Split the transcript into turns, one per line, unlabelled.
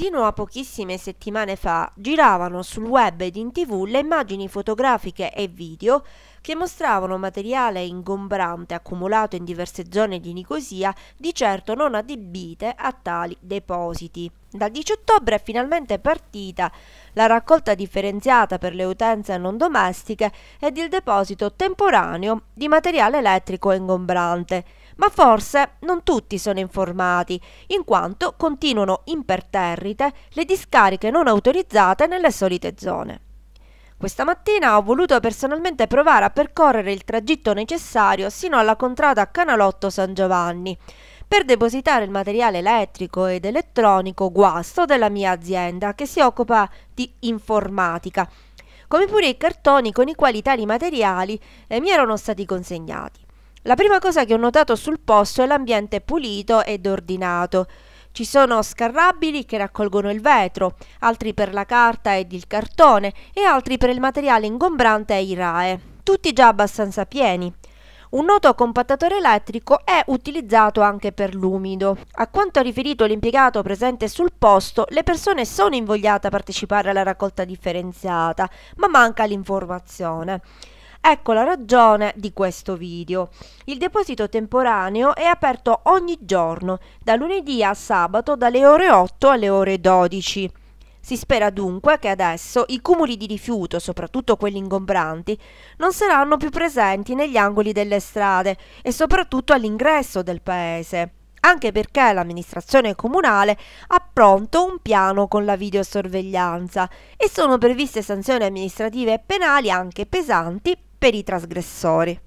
Sino a pochissime settimane fa giravano sul web ed in tv le immagini fotografiche e video che mostravano materiale ingombrante accumulato in diverse zone di Nicosia, di certo non adibite a tali depositi. Dal 10 ottobre è finalmente partita la raccolta differenziata per le utenze non domestiche ed il deposito temporaneo di materiale elettrico ingombrante. Ma forse non tutti sono informati, in quanto continuano imperterriti insolite le discariche non autorizzate nelle solite zone. Questa mattina ho voluto personalmente provare a percorrere il tragitto necessario sino alla contrada Canalotto San Giovanni per depositare il materiale elettrico ed elettronico guasto della mia azienda che si occupa di informatica, come pure i cartoni con i quali tali materiali eh, mi erano stati consegnati. La prima cosa che ho notato sul posto è l'ambiente pulito ed ordinato, ci sono scarrabili che raccolgono il vetro, altri per la carta ed il cartone e altri per il materiale ingombrante e i rae, tutti già abbastanza pieni. Un noto compattatore elettrico è utilizzato anche per l'umido. A quanto ha riferito l'impiegato presente sul posto, le persone sono invogliate a partecipare alla raccolta differenziata, ma manca l'informazione. Ecco la ragione di questo video. Il deposito temporaneo è aperto ogni giorno, da lunedì a sabato dalle ore 8 alle ore 12. Si spera dunque che adesso i cumuli di rifiuto, soprattutto quelli ingombranti, non saranno più presenti negli angoli delle strade e soprattutto all'ingresso del paese anche perché l'amministrazione comunale ha pronto un piano con la videosorveglianza e sono previste sanzioni amministrative e penali anche pesanti per i trasgressori.